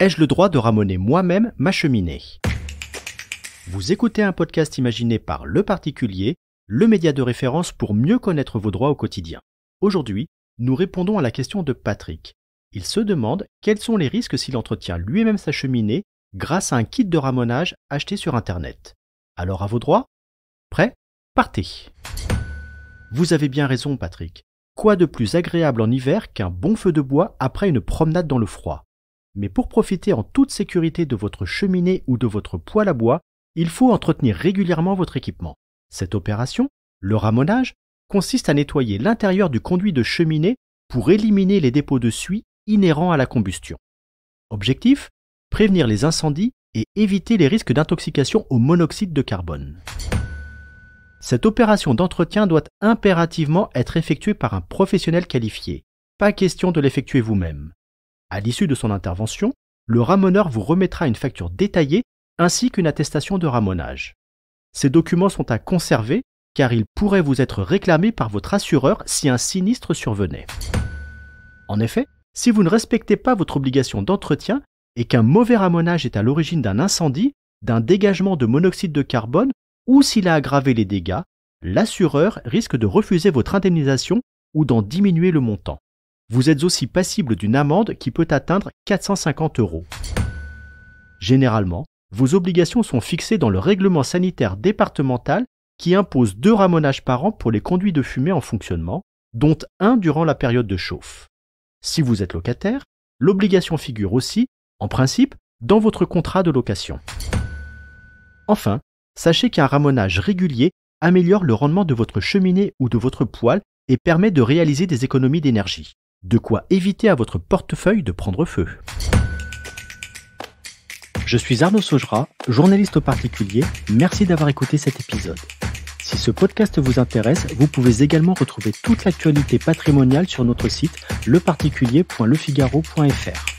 ai-je le droit de ramoner moi-même ma cheminée Vous écoutez un podcast imaginé par Le Particulier, le média de référence pour mieux connaître vos droits au quotidien. Aujourd'hui, nous répondons à la question de Patrick. Il se demande quels sont les risques s'il entretient lui-même sa cheminée grâce à un kit de ramonage acheté sur Internet. Alors à vos droits Prêt Partez Vous avez bien raison Patrick. Quoi de plus agréable en hiver qu'un bon feu de bois après une promenade dans le froid mais pour profiter en toute sécurité de votre cheminée ou de votre poêle à bois, il faut entretenir régulièrement votre équipement. Cette opération, le ramonage, consiste à nettoyer l'intérieur du conduit de cheminée pour éliminer les dépôts de suie inhérents à la combustion. Objectif Prévenir les incendies et éviter les risques d'intoxication au monoxyde de carbone. Cette opération d'entretien doit impérativement être effectuée par un professionnel qualifié. Pas question de l'effectuer vous-même. À l'issue de son intervention, le ramoneur vous remettra une facture détaillée ainsi qu'une attestation de ramonage. Ces documents sont à conserver car ils pourraient vous être réclamés par votre assureur si un sinistre survenait. En effet, si vous ne respectez pas votre obligation d'entretien et qu'un mauvais ramonage est à l'origine d'un incendie, d'un dégagement de monoxyde de carbone ou s'il a aggravé les dégâts, l'assureur risque de refuser votre indemnisation ou d'en diminuer le montant vous êtes aussi passible d'une amende qui peut atteindre 450 euros. Généralement, vos obligations sont fixées dans le règlement sanitaire départemental qui impose deux ramonages par an pour les conduits de fumée en fonctionnement, dont un durant la période de chauffe. Si vous êtes locataire, l'obligation figure aussi, en principe, dans votre contrat de location. Enfin, sachez qu'un ramonage régulier améliore le rendement de votre cheminée ou de votre poêle et permet de réaliser des économies d'énergie. De quoi éviter à votre portefeuille de prendre feu. Je suis Arnaud Saugera, journaliste au particulier. Merci d'avoir écouté cet épisode. Si ce podcast vous intéresse, vous pouvez également retrouver toute l'actualité patrimoniale sur notre site leparticulier.lefigaro.fr.